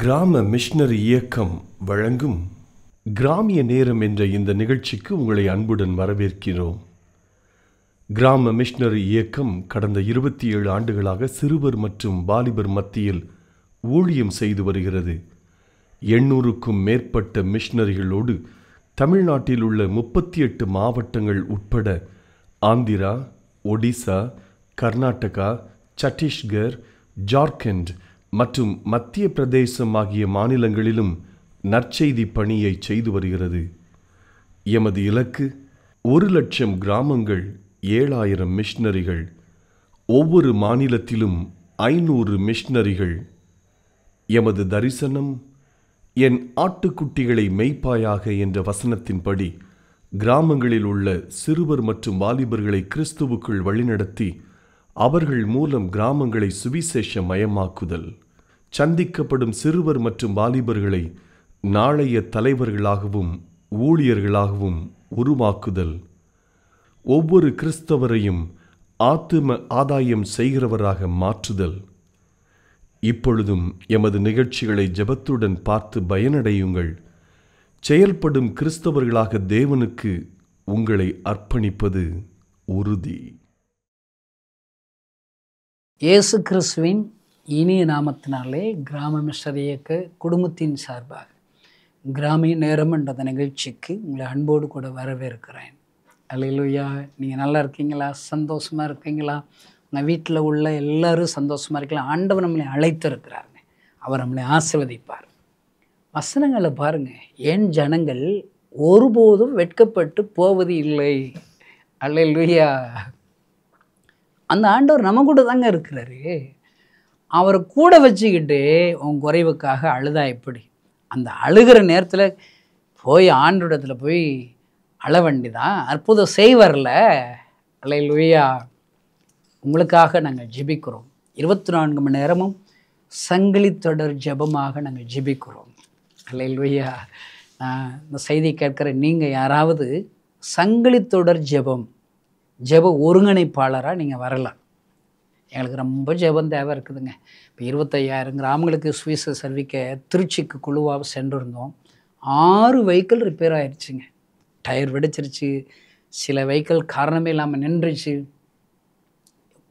கிராம மிஷனரி இயக்கம் வழங்கும் கிராமிய நேரம் என்ற இந்த நிகழ்ச்சிக்கு உங்களை அன்புடன் வரவேற்கிறோம் கிராம மிஷனரி இயக்கம் கடந்த இருபத்தி ஏழு ஆண்டுகளாக சிறுவர் மற்றும் வாலிபர் மத்தியில் ஊழியம் செய்து வருகிறது எண்ணூறுக்கும் மேற்பட்ட மிஷனரிகளோடு தமிழ்நாட்டில் உள்ள முப்பத்தி எட்டு மாவட்டங்கள் உட்பட ஆந்திரா ஒடிசா கர்நாடகா சத்தீஸ்கர் ஜார்க்கண்ட் மற்றும் மத்திய பிரதேசம் ஆகிய மாநிலங்களிலும் நற்செய்தி பணியை செய்து வருகிறது எமது இலக்கு ஒரு லட்சம் கிராமங்கள் ஏழாயிரம் மிஷினரிகள் ஒவ்வொரு மாநிலத்திலும் ஐநூறு மிஷினரிகள் எமது தரிசனம் என் ஆட்டுக்குட்டிகளை மெய்ப்பாயாக என்ற வசனத்தின்படி கிராமங்களில் உள்ள சிறுவர் மற்றும் வாலிபர்களை கிறிஸ்துவுக்குள் வழிநடத்தி அவர்கள் மூலம் கிராமங்களை சுவிசேஷ மயமாக்குதல் சந்திக்கப்படும் சிறுவர் மற்றும் வாலிபர்களை நாளைய தலைவர்களாகவும் ஊழியர்களாகவும் உருவாக்குதல் ஒவ்வொரு கிறிஸ்தவரையும் ஆத்தும ஆதாயம் செய்கிறவராக மாற்றுதல் இப்பொழுதும் எமது நிகழ்ச்சிகளை ஜெபத்துடன் பார்த்து பயனடையுங்கள் செயல்படும் கிறிஸ்தவர்களாக தேவனுக்கு உங்களை அர்ப்பணிப்பது உறுதி இயேசு கிறிஸ்துவின் இனிய நாமத்தினாலே கிராம மிஸ்டர் இயக்க குடும்பத்தின் சார்பாக கிராமிய நேரம் என்ற நிகழ்ச்சிக்கு உங்களை அன்போடு கூட வரவேற்கிறேன் அலையிலுயா நீங்கள் நல்லா இருக்கீங்களா சந்தோஷமாக இருக்கீங்களா உங்கள் வீட்டில் உள்ள எல்லோரும் சந்தோஷமாக இருக்கலாம் ஆண்டவர் நம்மளை அழைத்திருக்கிறாருங்க அவர் நம்மளை ஆசிர்வதிப்பார் வசனங்களை பாருங்கள் ஏன் ஜனங்கள் ஒருபோதும் வெட்கப்பட்டு போவது இல்லை அல்லையிலுயா அந்த ஆண்டவர் நம்ம கூட தாங்க இருக்கிறாரு அவரை கூட வச்சுக்கிட்டு உன் குறைவுக்காக அழுதா எப்படி அந்த அழுகிற நேரத்தில் போய் ஆண்டிடத்தில் போய் அழ வேண்டிதான் அற்புதம் செய்வரில் அலை லூயா உங்களுக்காக நாங்கள் ஜெபிக்கிறோம் இருபத்தி நான்கு மணி நேரமும் சங்கிலி தொடர் ஜபமாக நாங்கள் ஜெபிக்கிறோம் அலை லூயா நான் இந்த செய்தி கேட்குற நீங்கள் யாராவது சங்கிலி தொடர் ஜபம் ஜப ஒருங்கிணைப்பாளராக நீங்கள் வரலாம் எங்களுக்கு ரொம்ப ஜெபம் தேவை இருக்குதுங்க இப்போ இருபத்தையாயிரம் கிராமங்களுக்கு ஸ்வீஸை சர்விக்க திருச்சிக்கு குழுவாக சென்றிருந்தோம் ஆறு வெஹிக்கிள் ரிப்பேர் ஆயிடுச்சுங்க டயர் வெடிச்சிருச்சு சில வெஹிக்கிள் காரணமே இல்லாமல் நின்றுச்சு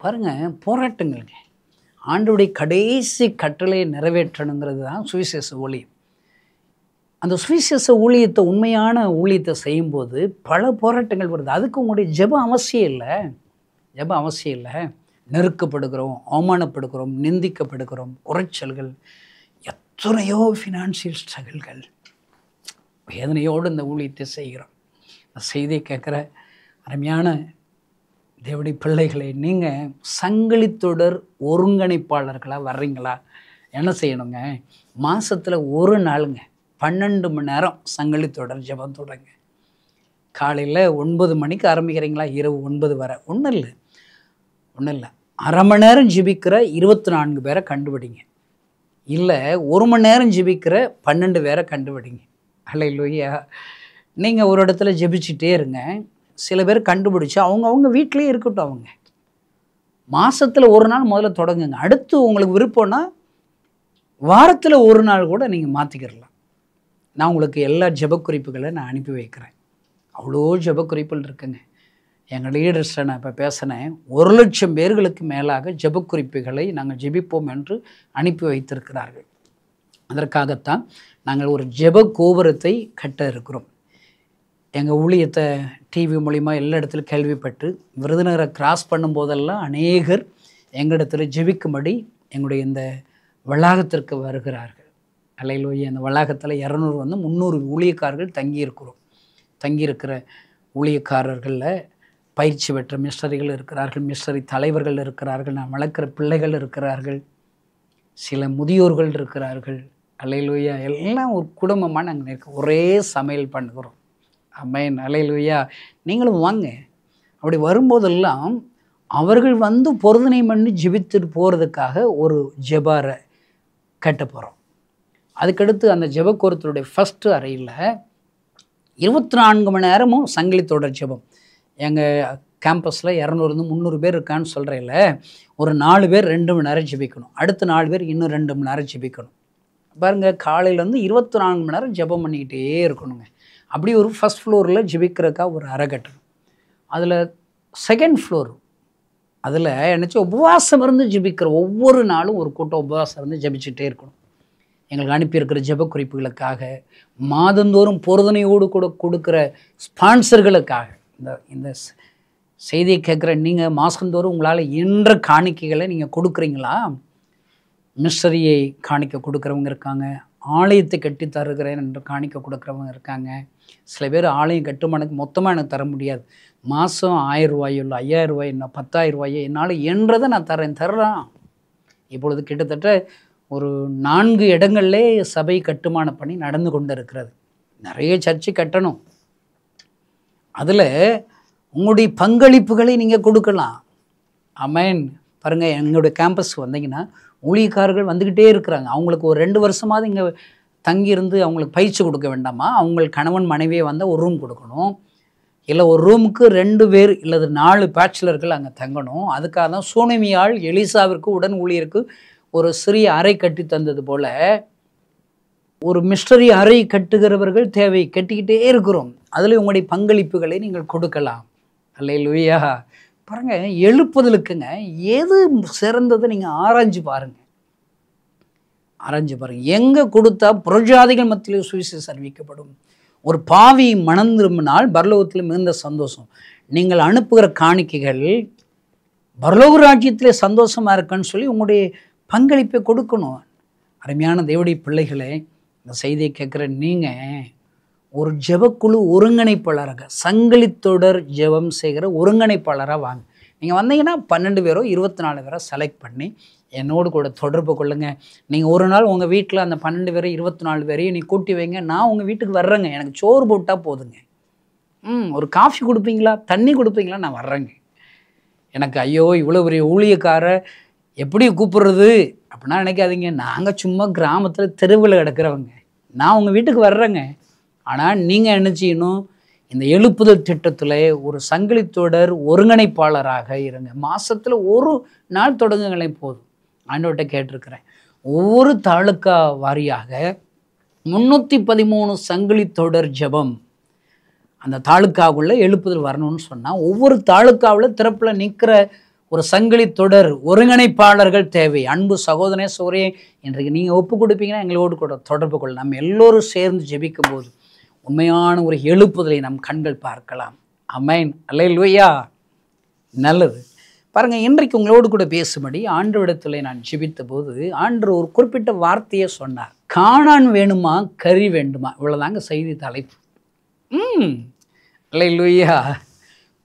பாருங்கள் போராட்டங்கள்ங்க ஆண்டுடைய கடைசி கட்டளையை நிறைவேற்றணுங்கிறது தான் சுவிசேஷ ஊழியம் அந்த சுவிசேஷ ஊழியத்தை உண்மையான ஊழியத்தை செய்யும்போது பல போராட்டங்கள் வருது அதுக்கு உங்களுடைய ஜெபம் அவசியம் இல்லை ஜெபம் அவசியம் இல்லை நெருக்கப்படுகிறோம் அவமானப்படுகிறோம் நிந்திக்கப்படுகிறோம் குறைச்சல்கள் எத்தனையோ ஃபினான்ஷியல் ஸ்ட்ரகிள்கள் வேதனையோடு இந்த ஊழியத்தை செய்கிறோம் இந்த செய்தியை கேட்குற அருமையான தேவடி பிள்ளைகளை நீங்கள் தொடர் ஒருங்கிணைப்பாளர்களாக வர்றீங்களா என்ன செய்யணுங்க மாதத்தில் ஒரு நாளுங்க பன்னெண்டு மணி நேரம் தொடர் ஜபம் தொடங்க காலையில் ஒன்பது மணிக்கு ஆரம்பிக்கிறீங்களா இரவு ஒன்பது வர ஒன்றும் இல்லை ஒன்றும் இல்லை அரை மணி நேரம் ஜிபிக்கிற இருபத்தி நான்கு பேரை கண்டுபிடிங்க இல்லை ஒரு மணி நேரம் ஜிபிக்கிற பன்னெண்டு பேரை கண்டுபிடிங்க அல்ல இல்லையா நீங்கள் ஒரு இடத்துல ஜெபிச்சுட்டே இருங்க சில பேர் கண்டுபிடிச்சி அவங்க அவங்க வீட்டிலே இருக்கட்டும் அவங்க மாதத்தில் ஒரு நாள் முதல்ல தொடங்குங்க அடுத்து உங்களுக்கு விருப்பம்னா வாரத்தில் ஒரு நாள் கூட நீங்கள் மாற்றிக்கிடலாம் நான் உங்களுக்கு எல்லா ஜபக்குறிப்புகளை நான் அனுப்பி வைக்கிறேன் அவ்வளோ ஜெபக்குறிப்புகள் இருக்குங்க எங்கள் லீடர்ஸை நான் இப்போ பேசினேன் ஒரு லட்சம் பேர்களுக்கு மேலாக ஜபக்குறிப்புகளை நாங்கள் ஜெபிப்போம் என்று அனுப்பி வைத்திருக்கிறார்கள் அதற்காகத்தான் நாங்கள் ஒரு ஜெப கோபுரத்தை கட்ட இருக்கிறோம் எங்கள் ஊழியத்தை டிவி மூலிமா எல்லா இடத்துலையும் கேள்விப்பட்டு விருதுநகரை கிராஸ் பண்ணும்போதெல்லாம் அநேகர் எங்களிடத்தில் ஜெபிக்கும்படி எங்களுடைய இந்த வளாகத்திற்கு வருகிறார்கள் அலையிலோயி அந்த வளாகத்தில் இரநூறு வந்து முந்நூறு ஊழியக்காரர்கள் தங்கியிருக்கிறோம் தங்கியிருக்கிற ஊழியக்காரர்களில் பயிற்சி பெற்ற மிஸ்டரிகள் இருக்கிறார்கள் மிஸ்டரி தலைவர்கள் இருக்கிறார்கள் நான் வளர்க்குற பிள்ளைகள் இருக்கிறார்கள் சில முதியோர்கள் இருக்கிறார்கள் அலையிலுயா எல்லாம் ஒரு குடும்பமாக நாங்கள் இருக்க ஒரே சமையல் பண்ணுகிறோம் அம்மையன் அலையிலுயா நீங்களும் வாங்க அப்படி வரும்போதெல்லாம் அவர்கள் வந்து பொருதனை பண்ணி ஜெபித்துட்டு போகிறதுக்காக ஒரு ஜெபாரை கட்ட போகிறோம் அதுக்கடுத்து அந்த ஜெபக்கோரத்தினுடைய ஃபஸ்ட்டு அறையில் இருபத்தி நான்கு மணி நேரமும் சங்கிலி தொடர் ஜெபம் எங்கள் கேம்பஸில் இரநூறுந்து முந்நூறு பேர் இருக்கான்னு சொல்கிறேன்ல ஒரு நாலு பேர் ரெண்டு மணி நேரம் ஜெபிக்கணும் அடுத்த நாலு பேர் இன்னும் ரெண்டு மணி நேரம் ஜெபிக்கணும் பாருங்கள் காலையிலேருந்து இருபத்தி நான்கு மணி நேரம் ஜெபம் பண்ணிக்கிட்டே இருக்கணுங்க அப்படி ஒரு ஃபஸ்ட் ஃப்ளோரில் ஜெபிக்கிறக்கா ஒரு அறக்கட்டணும் அதில் செகண்ட் ஃப்ளோர் அதில் என்னச்சு உபவாசம் இருந்து ஜெபிக்கிற ஒவ்வொரு நாளும் ஒரு கூட்டம் உபவாசம் இருந்து ஜெபிச்சுட்டே இருக்கணும் எங்களுக்கு அனுப்பியிருக்கிற ஜெப குறிப்புகளுக்காக மாதந்தோறும் பொருதனையோடு கூட கொடுக்குற ஸ்பான்சர்களுக்காக இந்த இந்த செய்தியை கேட்குற நீங்கள் மாதந்தோறும் உங்களால் என்ற காணிக்கைகளை நீங்கள் கொடுக்குறீங்களா மிஸ்டரியை காணிக்க கொடுக்குறவங்க இருக்காங்க ஆலயத்தை கட்டி தருகிறேன் என்று காணிக்க கொடுக்குறவங்க இருக்காங்க சில பேர் ஆலயம் கட்டுமானக்கு மொத்தமாக எனக்கு தர முடியாது மாதம் ஆயிரம் ரூபாயோ இல்லை ஐயாயிரம் ரூபாய் என்ன பத்தாயிரம் ரூபாயோ என்னால் என்றதை நான் தரேன் தரலாம் இப்பொழுது கிட்டத்தட்ட ஒரு நான்கு இடங்கள்லே சபை கட்டுமான பணி நடந்து கொண்டு இருக்கிறது நிறைய சர்ச்சை கட்டணும் அதில் உங்களுடைய பங்களிப்புகளை நீங்கள் கொடுக்கலாம் அமேன் பாருங்கள் எங்களுடைய கேம்பஸ் வந்தீங்கன்னா ஊழியக்காரர்கள் வந்துக்கிட்டே இருக்கிறாங்க அவங்களுக்கு ஒரு ரெண்டு வருஷமாவது இங்கே தங்கியிருந்து அவங்களுக்கு பயிற்சி கொடுக்க வேண்டாமா அவங்களுக்கு கணவன் மனைவியை வந்தால் ஒரு ரூம் கொடுக்கணும் இல்லை ஒரு ரூமுக்கு ரெண்டு பேர் இல்லது நாலு பேச்சுலர்கள் அங்கே தங்கணும் அதுக்காக தான் சூனமியால் எலிசாவிற்கு உடன் ஊழியருக்கு ஒரு சிறிய அறை கட்டி தந்தது போல் ஒரு மிஸ்டரி அறை கட்டுகிறவர்கள் தேவை கட்டிக்கிட்டே இருக்கிறோம் அதில் உங்களுடைய பங்களிப்புகளை நீங்கள் கொடுக்கலாம் அல்ல லூயா பாருங்கள் எழுப்புதலுக்குங்க எது சிறந்ததை நீங்கள் ஆராய்ஞ்சு பாருங்கள் ஆராய்ஞ்சு பாருங்கள் எங்கே கொடுத்தா புரஜாதிகள் மத்தியில் சுவிசேஷம் அறிவிக்கப்படும் ஒரு பாவி மணந்திரும்பினால் பரலோகத்தில் மிகுந்த சந்தோஷம் நீங்கள் அனுப்புகிற காணிக்கைகள் பரலோக ராஜ்யத்திலே சந்தோஷமாக இருக்குன்னு சொல்லி உங்களுடைய பங்களிப்பை கொடுக்கணும் அருமையான தேவடி பிள்ளைகளை இந்த செய்தியை கேட்குற நீங்கள் ஒரு ஜெபக்குழு ஒருங்கிணைப்பாளராக சங்கிலித்தொடர் ஜெபம் செய்கிற ஒருங்கிணைப்பாளராக வாங்க நீங்கள் வந்தீங்கன்னா பன்னெண்டு பேரோ இருபத்தி நாலு பேரோ செலக்ட் பண்ணி என்னோடு கூட தொடர்பு கொள்ளுங்கள் நீங்கள் ஒரு நாள் உங்கள் வீட்டில் அந்த பன்னெண்டு பேரும் இருபத்தி நாலு பேரையும் நீ கூட்டி வைங்க நான் உங்கள் வீட்டுக்கு வர்றேங்க எனக்கு சோறு போட்டால் போதுங்க ம் ஒரு காஃபி கொடுப்பீங்களா தண்ணி கொடுப்பீங்களா நான் வர்றேங்க எனக்கு ஐயோ இவ்வளோ பெரிய ஊழியக்கார எப்படி கூப்பிடுறது அப்படின்னா நினைக்காதீங்க நாங்கள் சும்மா கிராமத்தில் தெருவில் கிடக்கிறவங்க நான் உங்கள் வீட்டுக்கு வர்றேங்க ஆனால் நீங்கள் என்ன செய்யணும் இந்த எழுப்புதல் திட்டத்தில் ஒரு சங்கிலி தொடர் ஒருங்கிணைப்பாளராக இருங்க மாதத்தில் ஒரு நாள் தொடங்குங்களே போதும் ஆண்டவர்கிட்ட கேட்டிருக்கிறேன் ஒவ்வொரு தாலுக்கா வாரியாக முந்நூற்றி பதிமூணு சங்கிலி தொடர் ஜபம் அந்த தாலுக்காவுக்குள்ளே எழுப்புதல் வரணும்னு சொன்னால் ஒவ்வொரு தாலுக்காவில் திறப்பில் நிற்கிற ஒரு சங்கிலி தொடர் ஒருங்கிணைப்பாளர்கள் தேவை அன்பு சகோதரே சோரே இன்றைக்கு நீங்கள் ஒப்பு கொடுப்பீங்கன்னா எங்களோடு கூட தொடர்பு கொள்ள நம்ம எல்லோரும் சேர்ந்து ஜெபிக்கும் போது உண்மையான ஒரு எழுப்புதலை நம் கண்கள் பார்க்கலாம் அமைன் அல்ல இல்லையா நல்லது பாருங்கள் இன்றைக்கு உங்களோடு கூட பேசும்படி ஆண்டவிடத்தில் நான் ஜெபித்த போது ஆண்டு ஒரு குறிப்பிட்ட வார்த்தையை சொன்னார் காணான் வேணுமா கறி வேண்டுமா இவ்வளோதாங்க செய்தி தலைப்பு ம் இல்லை இல்லையா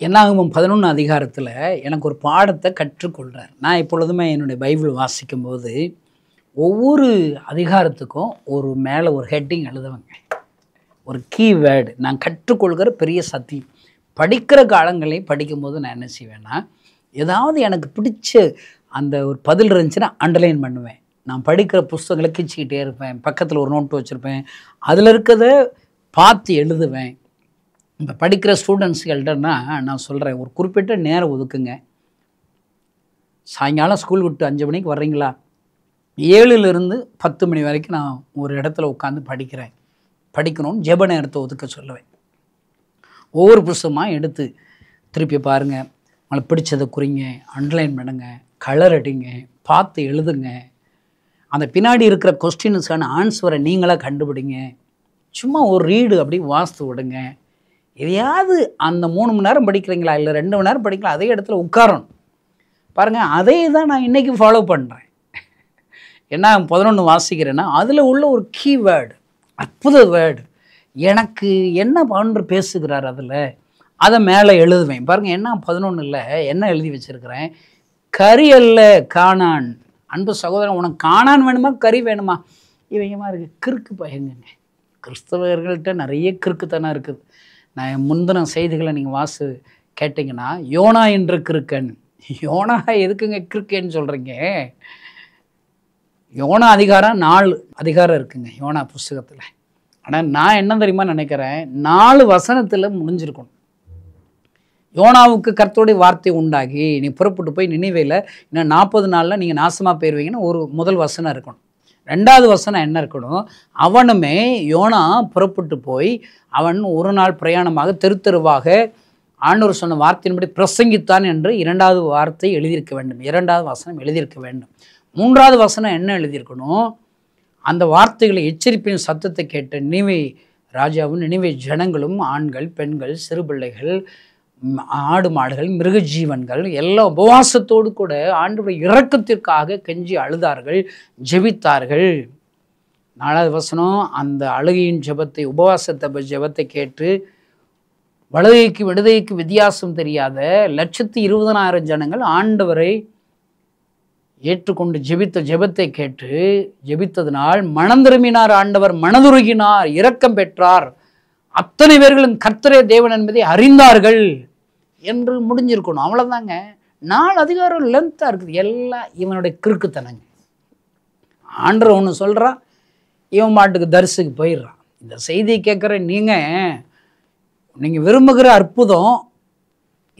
என்னாகும் பதினொன்று அதிகாரத்தில் எனக்கு ஒரு பாடத்தை கற்றுக்கொள்கிறார் நான் எப்பொழுதுமே என்னுடைய பைபிள் வாசிக்கும்போது ஒவ்வொரு அதிகாரத்துக்கும் ஒரு மேலே ஒரு ஹெட்டிங் எழுதுவேங்க ஒரு கீவேர்டு நான் கற்றுக்கொள்கிற பெரிய சத்தியம் படிக்கிற காலங்களையும் படிக்கும்போது நான் என்ன செய்வேன்னா ஏதாவது எனக்கு பிடிச்ச அந்த ஒரு பதில் இருந்துச்சுன்னா அண்டர்லைன் பண்ணுவேன் நான் படிக்கிற புஸ்தகங்களை கிச்சிக்கிட்டே இருப்பேன் பக்கத்தில் ஒரு நோட்டு வச்சுருப்பேன் அதில் இருக்கிறத பார்த்து எழுதுவேன் இப்போ படிக்கிற ஸ்டூடெண்ட்ஸ்கள்டன்னா நான் சொல்கிறேன் ஒரு குறிப்பிட்ட நேரம் ஒதுக்குங்க சாயங்காலம் ஸ்கூல் விட்டு அஞ்சு மணிக்கு வர்றீங்களா ஏழுலேருந்து பத்து மணி வரைக்கும் நான் ஒரு இடத்துல உட்காந்து படிக்கிறேன் படிக்கணும்னு ஜெப நேரத்தை ஒதுக்க சொல்லுவேன் ஒவ்வொரு புஸ்தமாக எடுத்து திருப்பி பாருங்கள் உங்களுக்கு பிடிச்சதை குறிங்க அண்டர்லைன் பண்ணுங்க கலர் அடிங்க பார்த்து எழுதுங்க அந்த பின்னாடி இருக்கிற கொஸ்டினுக்கான ஆன்சரை நீங்களாக கண்டுபிடிங்க சும்மா ஒரு ரீடு அப்படி வாஸ்து விடுங்க எதையாவது அந்த மூணு மணி நேரம் படிக்கிறீங்களா இல்லை ரெண்டு மணி நேரம் படிக்கலாம் அதே இடத்துல உட்காரணும் பாருங்கள் அதே தான் நான் இன்றைக்கி ஃபாலோ பண்ணுறேன் என்ன பதினொன்று வாசிக்கிறேன்னா அதில் உள்ள ஒரு கீவேர்டு அற்புத வேர்டு எனக்கு என்ன பண்ணுற பேசுகிறார் அதில் அதை மேலே எழுதுவேன் பாருங்கள் என்ன பதினொன்றில் என்ன எழுதி வச்சுருக்கிறேன் கறி அல்ல காணான் அன்பு சகோதரன் உனக்கு காணான் வேணுமா கறி வேணுமா இவங்கமாக இருக்குது கிறுக்கு பயங்குங்க கிறிஸ்தவர்கள்ட்ட நிறைய கிறுக்குத்தனம் இருக்குது நான் முந்தின செய்திகளை நீங்கள் வாசு கேட்டிங்கன்னா யோனா என்று கிருக்கன் யோனா எதுக்குங்க கிருக்கேன்னு சொல்கிறீங்க யோனா அதிகாரம் நாலு அதிகாரம் இருக்குங்க யோனா புஸ்தகத்தில் ஆனால் நான் என்ன தெரியுமா நினைக்கிறேன் நாலு வசனத்தில் முடிஞ்சிருக்கணும் யோனாவுக்கு கர்த்தோடைய வார்த்தை உண்டாகி நீ புறப்பட்டு போய் நினைவையில் இன்னும் நாற்பது நாளில் நீங்கள் நாசமாக போயிடுவீங்கன்னு ஒரு முதல் வசனம் இருக்கணும் ரெண்டாவது வசனம் என்ன இருக்கணும் அவனுமே யோனா புறப்பட்டு போய் அவன் ஒரு நாள் பிரயாணமாக தெரு தெருவாக ஆண்டவர் சொன்ன வார்த்தையின்படி பிரசங்கித்தான் என்று இரண்டாவது வார்த்தை எழுதியிருக்க வேண்டும் இரண்டாவது வசனம் எழுதியிருக்க வேண்டும் மூன்றாவது வசனம் என்ன எழுதியிருக்கணும் அந்த வார்த்தைகளை எச்சரிப்பின் சத்தத்தை கேட்ட நினைவை ராஜாவும் நினைவை ஜனங்களும் ஆண்கள் பெண்கள் சிறுபிள்ளைகள் ஆடு மாடுகள் மிருக ஜீவன்கள் எல்லா உபவாசத்தோடு கூட ஆண்டு இறக்கத்திற்காக கெஞ்சி அழுதார்கள் ஜெபித்தார்கள் நாலாவது வசனம் அந்த அழுகையின் ஜபத்தை உபவாசத்தை ஜபத்தை கேட்டு வலதைக்கு விடுதலைக்கு வித்தியாசம் தெரியாத லட்சத்தி இருபதனாயிரம் ஜனங்கள் ஆண்டவரை ஏற்றுக்கொண்டு ஜெபித்த ஜெபத்தை கேட்டு ஜெபித்ததினால் மனந்திரும்பினார் ஆண்டவர் மனதுருகினார் இரக்கம் பெற்றார் அத்தனை பேர்களும் கர்த்தரே தேவன் என்பதை அறிந்தார்கள் என்று முடிஞ்சிருக்கணும் அவ்வளோதாங்க நாலு அதிகாரம் லென்த்தாக இருக்குது எல்லாம் இவனுடைய கிறுக்குத்தனங்க ஆண்டு ஒன்று சொல்கிறான் இவன் மாட்டுக்கு தரிசுக்கு போயிடுறான் இந்த செய்தியை கேட்குற நீங்கள் நீங்கள் விரும்புகிற அற்புதம்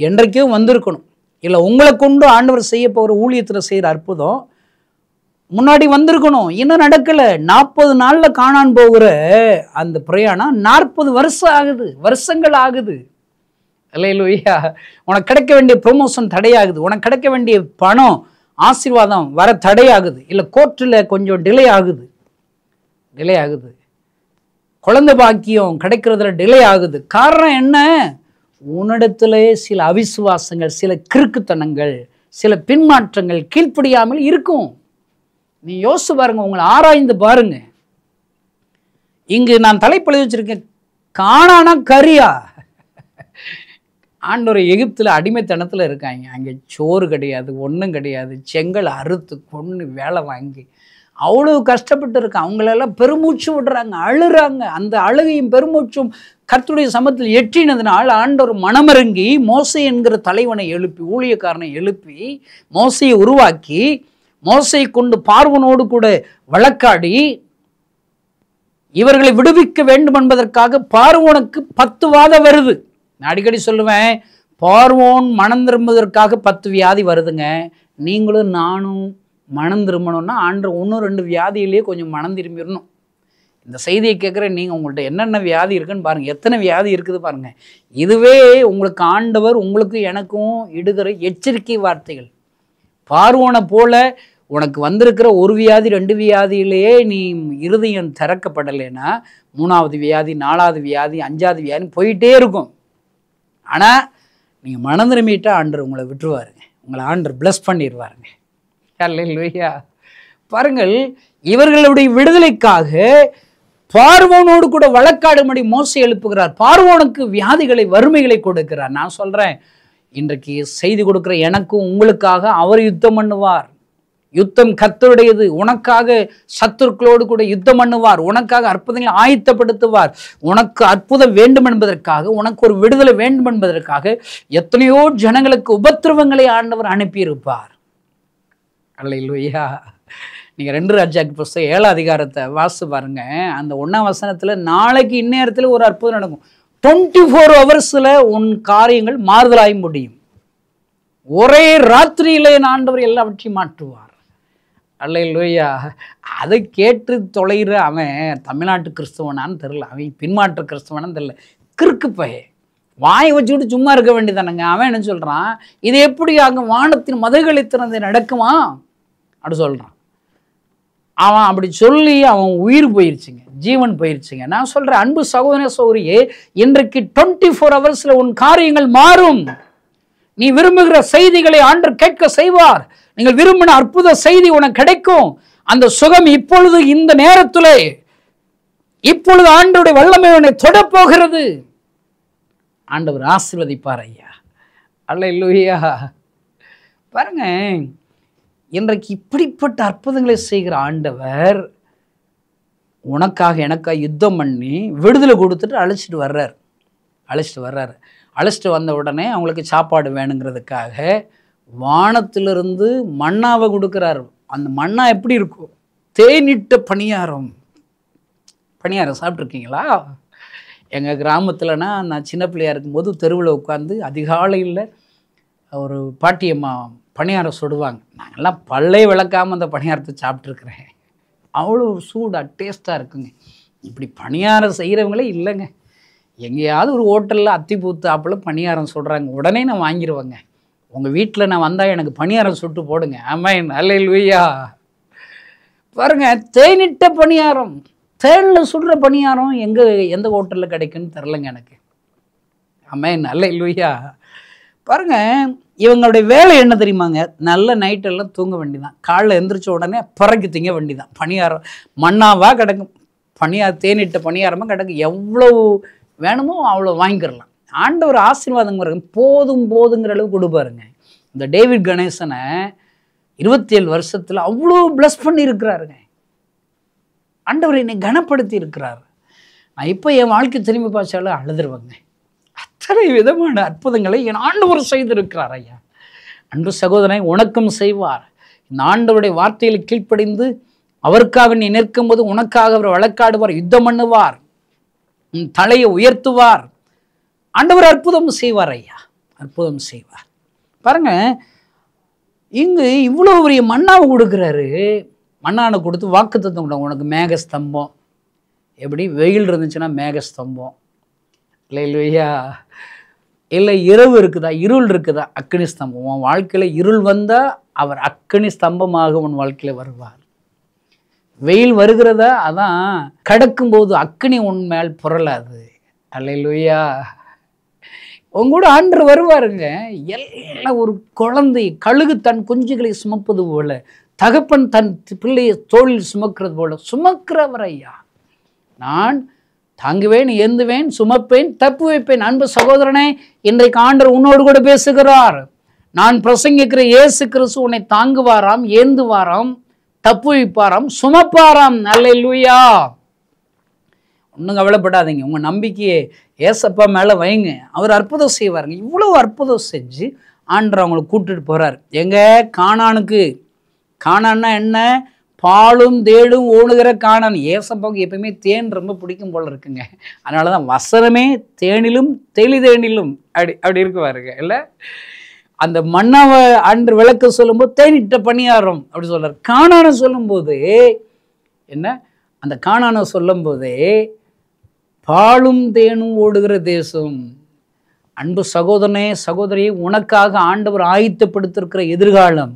என்றைக்கும் வந்திருக்கணும் இல்லை உங்களை கொண்டு ஆண்டவர் செய்ய போகிற ஊழியத்தில் செய்கிற அற்புதம் முன்னாடி வந்திருக்கணும் இன்னும் நடக்கலை நாற்பது நாளில் காணான் போகிற அந்த பிரயாணம் நாற்பது வருஷம் ஆகுது வருஷங்கள் ஆகுது இல்லை உனக்கு கிடைக்க வேண்டிய ப்ரொமோஷன் தடையாகுது உனக்கு கிடைக்க வேண்டிய பணம் ஆசீர்வாதம் வர தடையாகுது இல்லை கோர்ட்டில் கொஞ்சம் டிலே ஆகுது டிலே ஆகுது குழந்தை பாக்கியம் கிடைக்கிறதுல டிலே ஆகுது காரணம் என்ன உன்னிடத்துல சில அவிசுவாசங்கள் சில கிறுக்குத்தனங்கள் சில பின்மாற்றங்கள் கீழ்ப்படியாமல் இருக்கும் நீ யோசிச்சு பாருங்க உங்களை ஆராய்ந்து பாருங்க இங்கு நான் தலைப்பழுதி வச்சிருக்கேன் காணானா கரியா ஆண்டோர் எகிப்தில் அடிமைத்தனத்தில் இருக்காங்க அங்கே சோறு கிடையாது ஒன்றும் கிடையாது செங்கல் அறுத்து கொன்று வேலை வாங்கி அவ்வளோ கஷ்டப்பட்டு இருக்கு அவங்களெல்லாம் பெருமூச்சு விடுறாங்க அழுறாங்க அந்த அழுகையும் பெருமூச்சும் கர்த்துடைய சமத்தில் எட்டினதுனால் ஆண்டோர் மனமருங்கி மோசை என்கிற தலைவனை எழுப்பி ஊழியக்காரனை எழுப்பி மோசையை உருவாக்கி மோசை கொண்டு பார்வனோடு கூட வழக்காடி இவர்களை விடுவிக்க வேண்டும் என்பதற்காக பார்வோனுக்கு பத்து வாதம் வருது நான் அடிக்கடி சொல்லுவேன் பார்வோன் மனம் திரும்புவதற்காக பத்து வியாதி வருதுங்க நீங்களும் நானும் மனம் திரும்பணும்னா ஆண்டு ஒன்று ரெண்டு வியாதியிலேயே கொஞ்சம் மனம் திரும்பிடணும் இந்த செய்தியை கேட்குற நீங்கள் உங்கள்கிட்ட என்னென்ன வியாதி இருக்குன்னு பாருங்கள் எத்தனை வியாதி இருக்குது பாருங்கள் இதுவே உங்களுக்கு ஆண்டவர் உங்களுக்கும் எனக்கும் இடுகிற எச்சரிக்கை வார்த்தைகள் பார்வோனை போல உனக்கு வந்திருக்கிற ஒரு வியாதி ரெண்டு வியாதியிலேயே நீ இருதயம் திறக்கப்படலைன்னா மூணாவது வியாதி நாலாவது வியாதி அஞ்சாவது வியாதின்னு போயிட்டே இருக்கும் ஆனால் நீங்கள் மனம் திரும்பிட்டா ஆண்டர் உங்களை விட்டுருவாருங்க உங்களை ஆண்டர் பிளஸ் பண்ணிடுவாருங்க இல்லையா பாருங்கள் இவர்களுடைய விடுதலைக்காக பார்வோனோடு கூட வழக்காடும்படி மோசை எழுப்புகிறார் பார்வோனுக்கு வியாதிகளை வறுமைகளை கொடுக்கிறார் நான் சொல்கிறேன் இன்றைக்கு செய்தி கொடுக்குற எனக்கும் உங்களுக்காக அவர் யுத்தம் பண்ணுவார் யுத்தம் கத்தருடையது உனக்காக சத்துருக்களோடு கூட யுத்தம் பண்ணுவார் உனக்காக அற்புதங்களை ஆயத்தப்படுத்துவார் உனக்கு அற்புதம் வேண்டும் என்பதற்காக உனக்கு ஒரு விடுதலை வேண்டும் என்பதற்காக எத்தனையோ ஜனங்களுக்கு உபத்திரவங்களை ஆண்டவர் அனுப்பியிருப்பார் அல்ல இல்லையா நீங்கள் ரெண்டு ராஜாக்கு புஸ்தகம் ஏழாம் அதிகாரத்தை வாசு பாருங்க அந்த ஒன்றாம் வசனத்தில் நாளைக்கு இந்நேரத்தில் ஒரு அற்புதம் நடக்கும் டுவெண்ட்டி ஃபோர் ஹவர்ஸில் உன் காரியங்கள் மாறுதலாய முடியும் ஒரே ராத்திரியிலே ஆண்டவர் எல்லாவற்றையும் மாற்றுவார் அல்ல இல்லையா அதை கேட்டு தொலைகிற அவன் தமிழ்நாட்டு கிறிஸ்தவனான்னு தெரில அவன் பின்மாற்ற கிறிஸ்தவனான்னு தெரில கிறுக்கு பைய வாயை வச்சுக்கிட்டு சும்மா இருக்க வேண்டியதானுங்க அவன் என்ன சொல்கிறான் இது எப்படி ஆகும் வானத்தின் மதுகளை திறந்து நடக்குமா அப்படி சொல்கிறான் அவன் அப்படி சொல்லி அவன் உயிர் போயிருச்சுங்க ஜீவன் போயிருச்சுங்க நான் சொல்கிறேன் அன்பு சகோதர சௌரியே இன்றைக்கு டுவெண்ட்டி ஃபோர் ஹவர்ஸில் உன் காரியங்கள் மாறும் நீ விரும்புகிற செய்திகளை ஆண்டு கேட்க செய்வார் நீங்கள் விரும்பின அற்புத செய்தி உனக்கு கிடைக்கும் அந்த சுகம் இப்பொழுது இந்த நேரத்தில் இப்பொழுது ஆண்டோடைய வல்லமை உன்னை தொடப்போகிறது ஆண்டவர் ஆசிர்வதிப்பார் ஐயா அல்ல இல்லையா பாருங்க இன்றைக்கு இப்படிப்பட்ட அற்புதங்களை செய்கிற ஆண்டவர் உனக்காக எனக்காக யுத்தம் பண்ணி விடுதலை கொடுத்துட்டு அழைச்சிட்டு வர்றார் அழைச்சிட்டு வர்றாரு அழைச்சிட்டு வந்த உடனே அவங்களுக்கு சாப்பாடு வேணுங்கிறதுக்காக வானத்திலிருந்து மண்ணாவை கொடுக்குறாரு அந்த மண்ணா எப்படி இருக்கும் தேனிட்ட பணியாரம் பணியாரம் சாப்பிட்ருக்கீங்களா எங்கள் கிராமத்தில்னா நான் சின்ன பிள்ளையாக இருக்கும்போது தெருவில் உட்காந்து அதிகாலையில் ஒரு பாட்டியம்மா பணியாரம் சுடுவாங்க நாங்கள்லாம் பல்லே விளக்காமல் அந்த பணியாரத்தை சாப்பிட்ருக்குறேன் அவ்வளோ சூடாக டேஸ்ட்டாக இருக்குங்க இப்படி பணியாரம் செய்கிறவங்களே இல்லைங்க எங்கேயாவது ஒரு ஹோட்டலில் அத்தி பூத்து ஆப்பில் பணியாரம் சொல்கிறாங்க உடனே நான் வாங்கிடுவேங்க உங்கள் வீட்டில் நான் வந்தால் எனக்கு பணியாரம் சுட்டு போடுங்க ஆமாம் நல்ல இல்லையா பாருங்க தேனிட்ட பணியாரம் தேனில் சுடுற பணியாரம் எங்கே எந்த ஹோட்டலில் கிடைக்குன்னு தெரிலங்க எனக்கு ஆமாம் நல்ல இல்லையா பாருங்க இவங்களுடைய வேலை என்ன தெரியுமாங்க நல்ல நைட்டெல்லாம் தூங்க வேண்டி தான் காலைல எந்திரிச்ச உடனே பிறகு திங்க வேண்டி தான் பணியாரம் மண்ணாவாக கிடக்கும் பணியார் தேனிட்ட பணியாரமாக கிடக்கும் எவ்வளோ வேணுமோ அவ்வளோ வாங்கிக்கிறலாம் ஆண்டவர் ஆசீர்வாதம் போதும் போதுங்கிற அளவுக்கு கொடுப்பாருங்க இந்த டேவிட் கணேசனை இருபத்தி ஏழு வருஷத்தில் அவ்வளோ பண்ணி பண்ணியிருக்கிறாருங்க ஆண்டவர் என்னை கனப்படுத்தி இருக்கிறார் நான் இப்போ என் வாழ்க்கை திரும்பி பார்த்தாலும் அழுதுருவேங்க அத்தனை விதமான அற்புதங்களை என் ஆண்டவர் செய்திருக்கிறார் ஐயா அன்று சகோதரனை உனக்கும் செய்வார் இந்த ஆண்டவருடைய வார்த்தையில் கீழ்ப்படிந்து அவருக்காக நீ நிற்கும்போது உனக்காக அவர் வழக்காடுவார் யுத்தம் பண்ணுவார் தலையை உயர்த்துவார் ஆண்டவர் அற்புதம் செய்வார் ஐயா அற்புதம் செய்வார் பாருங்க இங்கு இவ்வளோ பெரிய மண்ணாவை கொடுக்குறாரு மண்ணானை கொடுத்து வாக்கு தத்துவம் கொடுங்க உனக்கு மேகஸ்தம்பம் எப்படி வெயில் இருந்துச்சுன்னா மேகஸ்தம்பம் இல்லை இல்லையா இல்லை இரவு இருக்குதா இருள் இருக்குதா அக்னி ஸ்தம்பம் உன் வாழ்க்கையில் இருள் வந்தால் அவர் அக்னி ஸ்தம்பமாக உன் வாழ்க்கையில் வருவார் வெயில் வருகிறதா அதான் கடக்கும்போது அக்னி உன் மேல் புரளாது அல்லையா உங்க கூட ஆண்டு வருவாருங்க எல்லாம் ஒரு குழந்தை கழுகு தன் குஞ்சுகளை சுமப்பது போல தகப்பன் தன் பிள்ளையை தோளில் சுமக்கிறது போல சுமக்கிறவர் ஐயா நான் தாங்குவேன் ஏந்துவேன் சுமப்பேன் தப்பு வைப்பேன் அன்பு சகோதரனே இன்றைக்கு ஆண்டர் உன்னோடு கூட பேசுகிறார் நான் பிரசங்கிக்கிற இயேசு கிறிஸ்து உன்னை தாங்குவாராம் ஏந்துவாராம் தப்பு வைப்பாராம் சுமப்பாராம் நல்ல இல்லையா ஒன்றும் கவலைப்படாதீங்க உங்கள் நம்பிக்கையே ஏசப்பா மேலே வைங்க அவர் அற்புதம் செய்வாருங்க இவ்வளோ அற்புதம் செஞ்சு ஆண்டர் அவங்களை கூட்டுட்டு போகிறார் எங்கே காணானுக்கு காணான்னா என்ன பாலும் தேடும் ஓடுகிற காணான் ஏசப்பாவுக்கு எப்பயுமே தேன் ரொம்ப பிடிக்கும் போல் இருக்குங்க அதனால தான் வசனமே தேனிலும் தெளி தேனிலும் அப்படி அப்படி இருக்குவாருங்க இல்லை அந்த மன்னவை அன்று விளக்க சொல்லும்போது தேனிட்ட பணியாரம் அப்படி சொல்கிறார் காணான சொல்லும்போது என்ன அந்த காணான சொல்லும்போது பாலும் தேனும் ஓடுகிற தேசம் அன்பு சகோதரனே சகோதரியை உனக்காக ஆண்டவர் ஆயத்தப்படுத்திருக்கிற எதிர்காலம்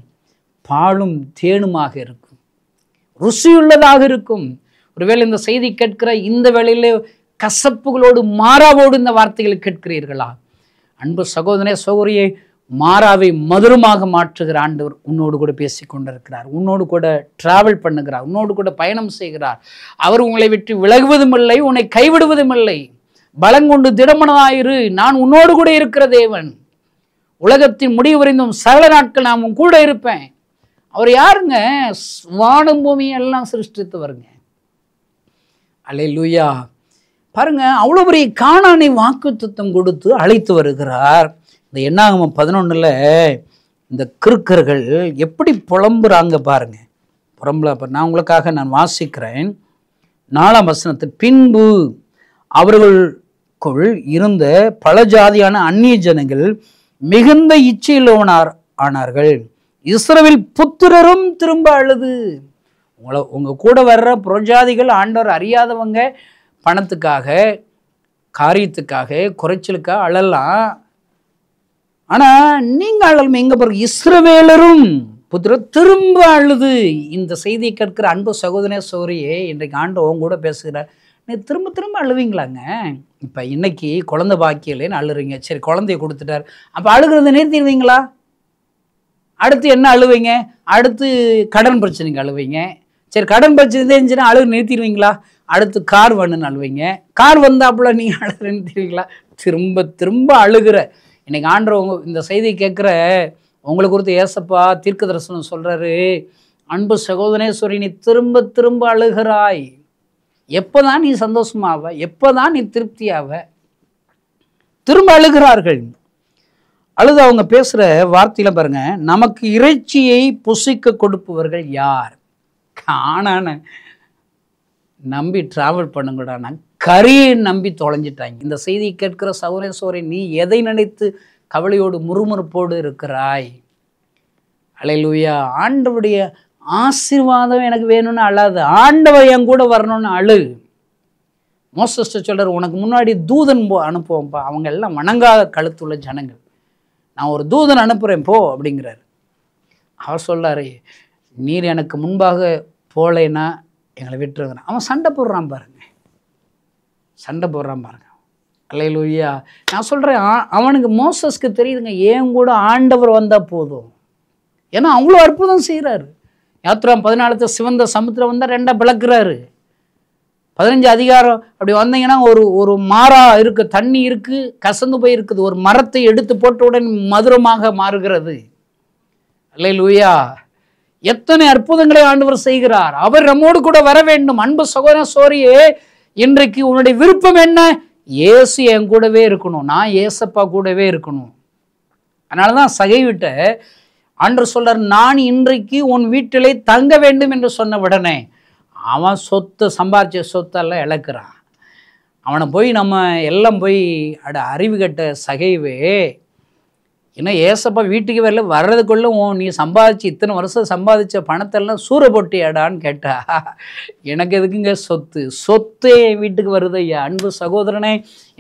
பாலும் தேனுமாக இருக்கும் ருசியுள்ளதாக இருக்கும் ஒருவேளை இந்த செய்தி கேட்கிற இந்த வேளையிலே கசப்புகளோடு மாறாவோடு இந்த வார்த்தைகளை கேட்கிறீர்களா அன்பு சகோதரனே சகோதரியை மாறாவை மதுரமாக மாற்றுகிற ஆண்டவர் உன்னோடு கூட பேசி கொண்டிருக்கிறார் உன்னோடு கூட டிராவல் பண்ணுகிறார் உன்னோடு கூட பயணம் செய்கிறார் அவர் உங்களை விட்டு விலகுவதும் இல்லை உன்னை கைவிடுவதும் இல்லை பலங்கொண்டு திடமனதாயிரு நான் உன்னோடு கூட இருக்கிற தேவன் உலகத்தின் முடிவு வரைந்தும் சரள நாட்கள் நான் உன் கூட இருப்பேன் அவர் யாருங்க வானம் பூமியெல்லாம் சிருஷ்டித்து வருங்க அலை லூயா பாருங்க அவ்வளோ பெரிய காணானை வாக்கு கொடுத்து அழைத்து வருகிறார் இந்த எண்ணாகமம் பதினொன்றில் இந்த கிருக்கர்கள் எப்படி புலம்புறாங்க பாருங்க புறம்புல அப்போ நான் உங்களுக்காக நான் வாசிக்கிறேன் நாலாம் வசனத்து பின்பு அவர்களுக்குள் இருந்த பல ஜாதியான அந்நிய ஜனங்கள் மிகுந்த இச்சையிலோனார் ஆனார்கள் இஸ்ரேவில் புத்திரரும் திரும்ப அழுது உங்களை உங்கள் கூட வர்ற புறஜாதிகள் ஆண்டவர் அறியாதவங்க பணத்துக்காக காரியத்துக்காக குறைச்சலுக்காக அழலாம் ஆனால் நீங்கள் எங்கே பிறகு இஸ்ரவேலரும் புத்திர திரும்ப அழுது இந்த செய்தியை கேட்கிற அன்பு சகோதரே சோரியே இன்றைக்கு ஆண்டு அவங்க கூட பேசுகிறார் நீ திரும்ப திரும்ப அழுவீங்களாங்க இப்போ இன்னைக்கு குழந்தை பாக்கியலேன்னு அழுறீங்க சரி குழந்தைய கொடுத்துட்டார் அப்போ அழுகிறத நிறுத்திடுவீங்களா அடுத்து என்ன அழுவீங்க அடுத்து கடன் பிரச்சனைக்கு அழுவீங்க சரி கடன் பிரச்சனை தெரிஞ்சுன்னா அழுகு நிறுத்திடுவீங்களா அடுத்து கார் வேணுன்னு அழுவீங்க கார் வந்தாப்புல நீங்கள் அழுகிற நிறுத்திடுவீங்களா திரும்ப திரும்ப அழுகிற இன்றைக்கி ஆண்டவங்க இந்த செய்தி கேட்குற உங்களை குறித்து ஏசப்பா தீர்க்க தரிசனம் சொல்கிறாரு அன்பு சகோதரேஸ்வரி நீ திரும்ப திரும்ப அழுகிறாய் எப்போ தான் நீ சந்தோஷமாக எப்போ தான் நீ திருப்தியாவ திரும்ப அழுகிறார்கள் அழுது அவங்க பேசுகிற வார்த்தையில் பாருங்க நமக்கு இறைச்சியை புசிக்க கொடுப்பவர்கள் யார் காணான நம்பி ட்ராவல் பண்ணுங்கடா நான் கரியை நம்பி தொலைஞ்சிட்டாங்க இந்த செய்தி கேட்கிற சௌரேஸ்வரை நீ எதை நினைத்து கவலையோடு முறுமுறுப்போடு இருக்கிறாய் அலையிலுயா ஆண்டவுடைய ஆசீர்வாதம் எனக்கு வேணும்னு அழாது ஆண்டவர் என் கூட வரணும்னு அழு மோசஸ்ட் சொல்கிறார் உனக்கு முன்னாடி தூதன் போ அனுப்புவோம்ப்பா அவங்க எல்லாம் வணங்காத கழுத்துள்ள ஜனங்கள் நான் ஒரு தூதன் அனுப்புகிறேன் போ அப்படிங்கிறார் அவர் சொல்கிறாரு நீர் எனக்கு முன்பாக போலைன்னா எங்களை விட்டுருங்க அவன் சண்டை போடுறான் பாருங்க சண்டை போடுறான் பாருங்க அல்லையிலூயா நான் சொல்கிறேன் அவனுக்கு மோசஸ்க்கு தெரியுதுங்க ஏன் கூட ஆண்டவர் வந்தால் போதும் ஏன்னா அவ்வளோ அற்புதம் செய்கிறாரு யாத்திரம் பதினாலத்து சிவந்த சமுத்திரம் வந்தால் ரெண்டாக பிளக்குறாரு பதினஞ்சு அதிகாரம் அப்படி வந்தீங்கன்னா ஒரு ஒரு மாறா இருக்குது தண்ணி இருக்குது கசந்து போய் இருக்குது ஒரு மரத்தை எடுத்து போட்டவுடன் மதுரமாக மாறுகிறது அல்லை லூயா எத்தனை அற்புதங்களை ஆண்டவர் செய்கிறார் அவர் நம்மோடு கூட வர வேண்டும் அன்பு சகோதர சோரியே இன்றைக்கு உன்னுடைய விருப்பம் என்ன ஏசு என் கூடவே இருக்கணும் நான் ஏசப்பா கூடவே இருக்கணும் அதனால தான் சகைவிட்ட அன்று சொல்றார் நான் இன்றைக்கு உன் வீட்டிலே தங்க வேண்டும் என்று சொன்ன உடனே அவன் சொத்து சம்பாரிச்ச சொத்தெல்லாம் இழக்கிறான் அவனை போய் நம்ம எல்லாம் போய் அட அறிவு கட்ட சகைவே ஏன்னா ஏசப்பா வீட்டுக்கு வரல வர்றதுக்குள்ளே ஓ நீ சம்பாதிச்சு இத்தனை வருஷம் சம்பாதிச்ச பணத்தெல்லாம் சூற போட்டியாடான்னு கேட்டா எனக்கு எதுக்குங்க சொத்து சொத்து என் வீட்டுக்கு வருது ஐயா அன்பு சகோதரனே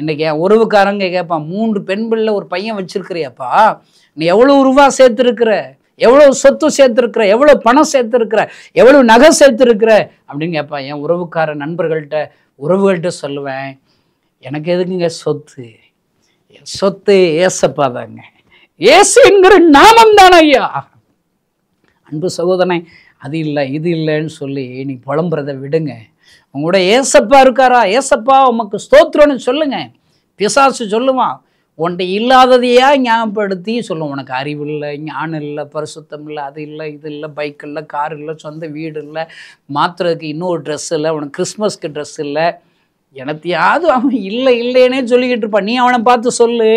இன்றைக்கி என் உறவுக்காரங்க கேட்பான் மூன்று பெண் பிள்ளை ஒரு பையன் வச்சுருக்கிறியாப்பா நீ எவ்வளோ உருவா சேர்த்துருக்குற எவ்வளோ சொத்து சேர்த்துருக்குற எவ்வளோ பணம் சேர்த்துருக்குற எவ்வளோ நகை சேர்த்துருக்குற அப்படின்னு கேட்பான் என் உறவுக்கார நண்பர்கள்ட்ட உறவுகள்கிட்ட சொல்லுவேன் எனக்கு எதுக்குங்க சொத்து சொத்து ஏசப்பா தாங்க ஏசு என்கிற நாமம் தான் ஐயா அன்பு சகோதரனை அது இல்லை இது இல்லைன்னு சொல்லி நீ புலம்புறதை விடுங்க உங்களோட ஏசப்பா இருக்காரா ஏசப்பா உமக்கு ஸ்தோத்திரம்னு சொல்லுங்க பிசாசு சொல்லுவான் உன்ட்ட இல்லாததையா ஞாபகப்படுத்தி சொல்லும் உனக்கு அறிவு இல்லை ஞானம் இல்லை பரிசுத்தம் இல்லை அது இல்லை இது இல்லை பைக் இல்லை கார் இல்லை சொந்த வீடு இல்லை மாத்துறதுக்கு இன்னொரு ட்ரெஸ் இல்லை உனக்கு கிறிஸ்மஸ்க்கு ட்ரெஸ் இல்லை எனத்தையாவது அவன் இல்லை இல்லைன்னே சொல்லிக்கிட்டு இருப்பான் நீ அவனை பார்த்து சொல்லு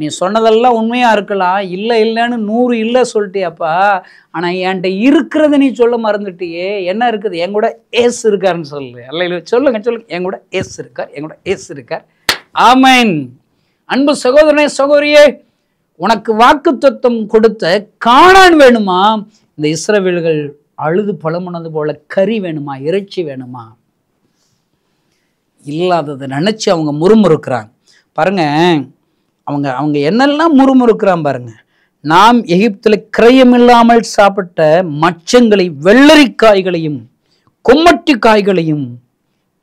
நீ சொன்னதெல்லாம் உண்மையாக இருக்கலாம் இல்லை இல்லைன்னு நூறு இல்லை சொல்லிட்டியாப்பா ஆனால் என்கிட்ட இருக்கிறத நீ சொல்ல மறந்துட்டியே என்ன இருக்குது என் கூட ஏஸ் இருக்காருன்னு சொல்லு அல்ல சொல்லுங்க சொல்லுங்க என் கூட ஏஸ் இருக்கார் என் கூட ஏஸ் இருக்கார் ஆமைன் அன்பு சகோதரனே சகோதரியே உனக்கு வாக்கு தத்துவம் கொடுத்த காணான் வேணுமா இந்த இஸ்ரவேல்கள் அழுது பழமுனது போல கறி வேணுமா இறைச்சி வேணுமா இல்லாததை நினச்சி அவங்க முறுமுறுக்கிறாங்க பாருங்கள் அவங்க அவங்க என்னெல்லாம் முறுமுறுக்கிறான் பாருங்க நாம் எகிப்தில் கிரயமில்லாமல் சாப்பிட்ட மச்சங்களை வெள்ளரிக்காய்களையும் கொம்மட்டி காய்களையும்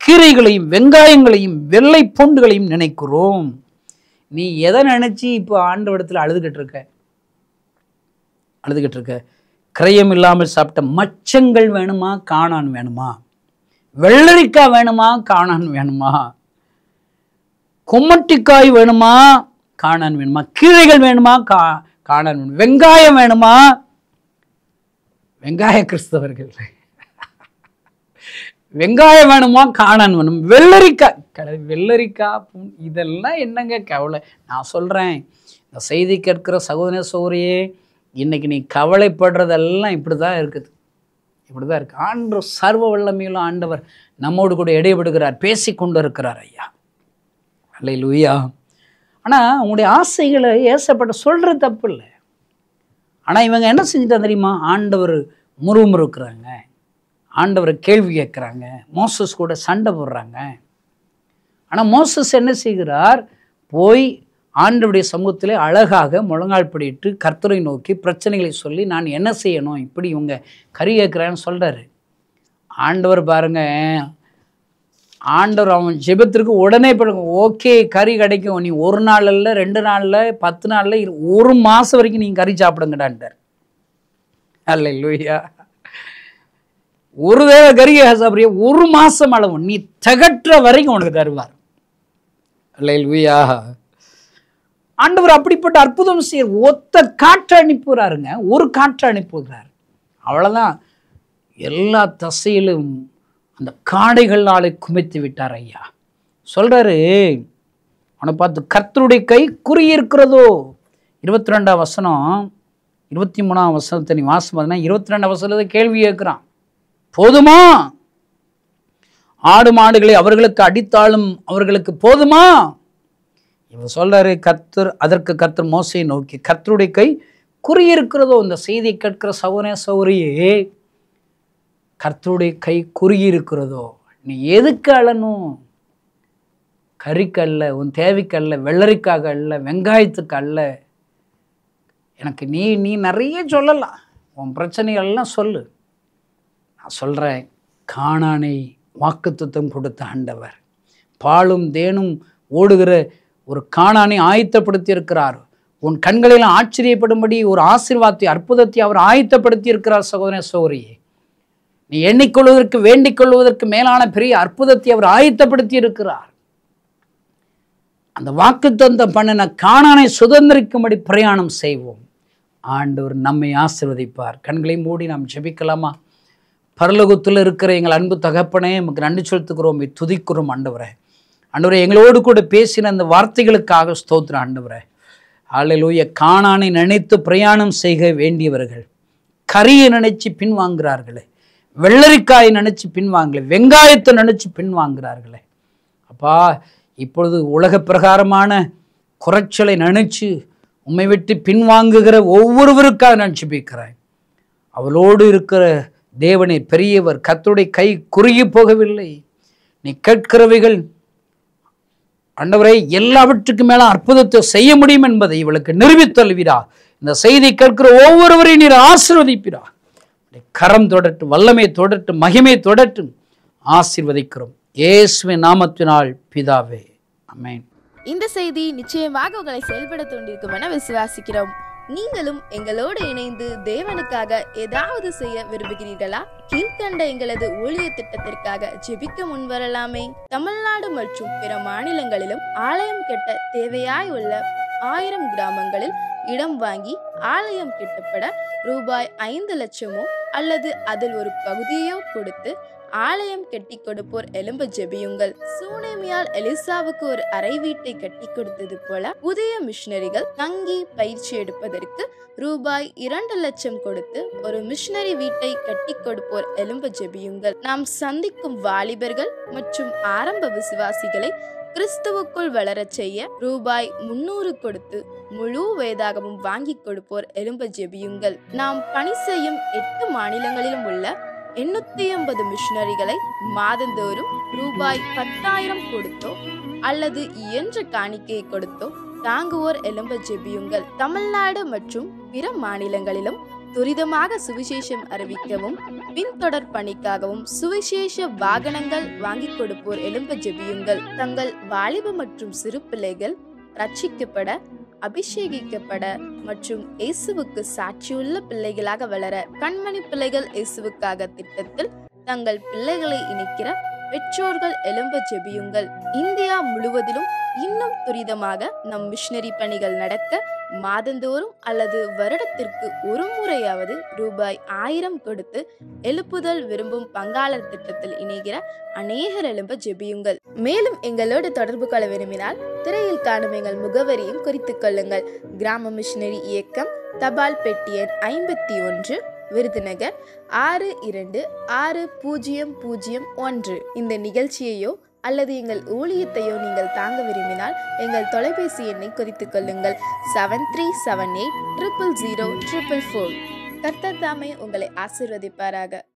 கீரைகளையும் வெங்காயங்களையும் வெள்ளை பூண்டுகளையும் நினைக்கிறோம் நீ எதை நினச்சி இப்போ ஆண்டவடத்தில் அழுதுகிட்டு இருக்க அழுதுகிட்டு இருக்க கிரயம் இல்லாமல் சாப்பிட்ட மச்சங்கள் வேணுமா காணான் வேணுமா வெள்ளரிக்காய் வேணுமா காணான் வேணுமா கொம்மட்டிக்காய் வேணுமா காணன் வேணுமா கீரைகள் வேணுமா கா காணன் வேணும் வெங்காயம் வேணுமா வெங்காய கிறிஸ்தவர்கள் வெங்காயம் வேணுமா காணன் வேணும் வெள்ளரிக்காய் கடை வெள்ளரிக்காய் இதெல்லாம் என்னங்க கவலை நான் சொல்கிறேன் இந்த செய்தி கேட்கிற சகோதர சோரியே இன்னைக்கு நீ கவலைப்படுறதெல்லாம் இப்படி தான் இருக்குது இப்படி தான் இருக்குது ஆண்டு சர்வ வல்லமையிலும் ஆண்டவர் நம்மோடு கூட இடைபடுகிறார் பேசி கொண்டு இருக்கிறார் ஐயா அல்ல லூயா ஆனால் உங்களுடைய ஆசைகளை ஏசப்பட்ட சொல்கிற தப்பு இல்லை ஆனால் இவங்க என்ன செஞ்சுட்டா தெரியுமா ஆண்டவர் முறுமுறுக்கிறாங்க ஆண்டவர் கேள்வி கேட்குறாங்க மோசஸ் கூட சண்டை போடுறாங்க ஆனால் மோசஸ் என்ன செய்கிறார் போய் ஆண்டவுடைய சமூகத்தில் அழகாக முழங்கால் படிட்டு கர்த்தரை நோக்கி பிரச்சனைகளை சொல்லி நான் என்ன செய்யணும் இப்படி இவங்க கறி கேட்குறேன்னு சொல்கிறாரு ஆண்டவர் பாருங்கள் ஆண்டவர் அவன் ஜெபத்திற்கு உடனே போயிடுங்க ஓகே கறி கிடைக்கும் நீ ஒரு நாளில் ரெண்டு நாளில் பத்து நாளில் ஒரு மாதம் வரைக்கும் நீங்கள் கறி சாப்பிடுங்கடான்ட்டார் அல்ல இல்லையா ஒரு தடவை கறி சாப்பிட்றிய ஒரு மாதம் அளவு நீ தகற்ற வரைக்கும் உனக்கு தருவார் அல்ல இல்லையா ஆண்டவர் அப்படிப்பட்ட அற்புதம் செய்ய ஒத்த காற்று அனுப்புகிறாருங்க ஒரு காற்று அனுப்புகிறார் அவ்வளோதான் எல்லா தசையிலும் அந்த நாளை குமித்து விட்டார் ஐயா சொல்கிறாரு அவனை பார்த்து கர்த்தருடைய கை குறியிருக்கிறதோ இருபத்தி ரெண்டாம் வசனம் இருபத்தி மூணாம் வசனத்தை நீ வாசம் பார்த்தீங்கன்னா இருபத்தி ரெண்டாம் வசனத்தை கேள்வி கேட்குறான் போதுமா ஆடு மாடுகளை அவர்களுக்கு அடித்தாலும் அவர்களுக்கு போதுமா இவர் சொல்கிறாரு கர்த்தர் அதற்கு கர்த்தர் மோசையை நோக்கி கர்த்தருடைய கை குறியிருக்கிறதோ இந்த செய்தியை கேட்கிற சௌரே சௌரியே கர்த்தருடைய கை குறுகியிருக்கிறதோ நீ எதுக்கு அழணும் கறிக்கல்ல உன் தேவைக்கல்ல வெள்ளரிக்காக அல்ல வெங்காயத்துக்கு அல்ல எனக்கு நீ நீ நிறைய சொல்லலாம் உன் பிரச்சனைகள்லாம் சொல்லு நான் சொல்கிறேன் காணானை வாக்குத்தம் கொடுத்த ஆண்டவர் பாலும் தேனும் ஓடுகிற ஒரு காணானை ஆயத்தப்படுத்தி இருக்கிறார் உன் கண்களில் ஆச்சரியப்படும்படி ஒரு ஆசீர்வாதத்தை அற்புதத்தை அவர் ஆயத்தப்படுத்தி இருக்கிறார் சகோதரன் சோரியே நீ எண்ணிக்கொள்வதற்கு வேண்டிக் கொள்வதற்கு மேலான பெரிய அற்புதத்தை அவர் ஆயத்தப்படுத்தி இருக்கிறார் அந்த வாக்கு தந்தம் பண்ணின காணானை சுதந்திரிக்கும்படி பிரயாணம் செய்வோம் ஆண்டவர் நம்மை ஆசிர்வதிப்பார் கண்களை மூடி நாம் ஜெபிக்கலாமா பரலோகத்தில் இருக்கிற எங்கள் அன்பு தகப்பனே நமக்கு நன்றி செலுத்துக்கிறோம் துதிக்கிறோம் ஆண்டவரே ஆண்டவரை எங்களோடு கூட பேசின அந்த வார்த்தைகளுக்காக ஸ்தோத்திர ஆண்டவரே ஆளிலூய காணானை நினைத்து பிரயாணம் செய்க வேண்டியவர்கள் கரியை நினைச்சு பின்வாங்குகிறார்களே வெள்ளரிக்காயை நினச்சி பின்வாங்கல வெங்காயத்தை நினச்சி பின்வாங்கிறார்களே அப்பா இப்பொழுது உலக பிரகாரமான குறைச்சலை நினைச்சு உண்மை விட்டு பின்வாங்குகிற ஒவ்வொருவருக்காக நினச்சி பிக்கிறேன் அவளோடு இருக்கிற தேவனை பெரியவர் கத்துடைய கை குறுகி போகவில்லை நீ கேட்கிறவைகள் ஆண்டவரை எல்லாவற்றுக்கும் மேலே அற்புதத்தை செய்ய முடியும் என்பதை இவளுக்கு நிரூபித்தல்வீரா இந்த செய்தி கேட்கிற ஒவ்வொருவரையும் நீர் ஆசிர்வதிப்பீரா கரம் தொடட்டும் வல்லமை தொடட்டும் மகிமை தொடட்டும் ஆசிர்வதிக்கிறோம் இயேசுவின் நாமத்தினால் பிதாவே அமேன் இந்த செய்தி நிச்சயமாக உங்களை செயல்பட தூண்டிருக்கும் என விசுவாசிக்கிறோம் நீங்களும் எங்களோடு இணைந்து தேவனுக்காக ஏதாவது செய்ய விரும்புகிறீர்களா கீழ்கண்ட எங்களது ஊழிய திட்டத்திற்காக ஜெபிக்க முன்வரலாமே தமிழ்நாடு மற்றும் பிற மாநிலங்களிலும் ஆலயம் கெட்ட தேவையாய் உள்ள ஆயிரம் கிராமங்களில் இடம் வாங்கி ஆலயம் கெட்டப்பட ரூபாய் ஐந்து லட்சமோ அல்லது அதில் ஒரு பகுதியோ கொடுத்து ஆலயம் கட்டி கொடுப்போர் எலும்பு ஜெபியுங்கள் சூனேமியால் எலிசாவுக்கு ஒரு அறை வீட்டை கட்டி கொடுத்தது போல புதிய மிஷினரிகள் தங்கி பயிற்சி எடுப்பதற்கு ரூபாய் இரண்டு லட்சம் கொடுத்து ஒரு மிஷினரி வீட்டை கட்டி கொடுப்போர் எலும்பு ஜெபியுங்கள் நாம் சந்திக்கும் வாலிபர்கள் மற்றும் ஆரம்ப விசுவாசிகளை கிறிஸ்துவுக்குள் வளரச் செய்ய ரூபாய் முன்னூறு கொடுத்து முழு வேதாகமும் வாங்கி கொடுப்போர் எலும்ப ஜெபியுங்கள் நாம் பணி செய்யும் எட்டு மாநிலங்களிலும் உள்ள எண்ணூத்தி ஐம்பது மிஷினரிகளை மாதந்தோறும் ரூபாய் பத்தாயிரம் கொடுத்தோ அல்லது இயன்ற காணிக்கையை கொடுத்தோ தாங்குவோர் எலும்ப ஜெபியுங்கள் தமிழ்நாடு மற்றும் பிற மாநிலங்களிலும் துரிதமாக சுவிசேஷம் அறிவிக்கவும் பின்தொடர் பணிக்காகவும் சுவிசேஷ வாகனங்கள் வாங்கி கொடுப்போர் எலும்ப ஜெபியுங்கள் தங்கள் வாலிபு மற்றும் சிறு பிள்ளைகள் ரட்சிக்கப்பட அபிஷேகிக்கப்பட மற்றும் இயேசுவுக்கு சாட்சியுள்ள பிள்ளைகளாக வளர கண்மணி பிள்ளைகள் இயேசுவுக்காக திட்டத்தில் தங்கள் பிள்ளைகளை இணைக்கிற பெற்றோர்கள் எலும்ப ஜெபியுங்கள் இந்தியா முழுவதிலும் இன்னும் துரிதமாக நம் மிஷினரி பணிகள் நடத்த மாதந்தோறும் அல்லது வருடத்திற்கு ஒரு முறையாவது ரூபாய் ஆயிரம் கொடுத்து எழுப்புதல் விரும்பும் பங்காளர் திட்டத்தில் இணைகிற அநேகர் எலும்ப ஜெபியுங்கள் மேலும் எங்களோடு தொடர்பு கொள்ள விரும்பினால் திரையில் காணும் எங்கள் முகவரியும் குறித்துக் கொள்ளுங்கள் கிராம மிஷினரி இயக்கம் தபால் பெட்டி எண் ஐம்பத்தி ஒன்று விருதுநகர் ஆறு இரண்டு ஆறு பூஜ்ஜியம் பூஜ்ஜியம் ஒன்று இந்த நிகழ்ச்சியையோ அல்லது எங்கள் ஊழியத்தையோ நீங்கள் தாங்க விரும்பினால் எங்கள் தொலைபேசி எண்ணை குறித்துக் கொள்ளுங்கள் seven three seven eight triple zero triple four கர்த்தர் தாமே உங்களை ஆசிர்வதிப்பாராக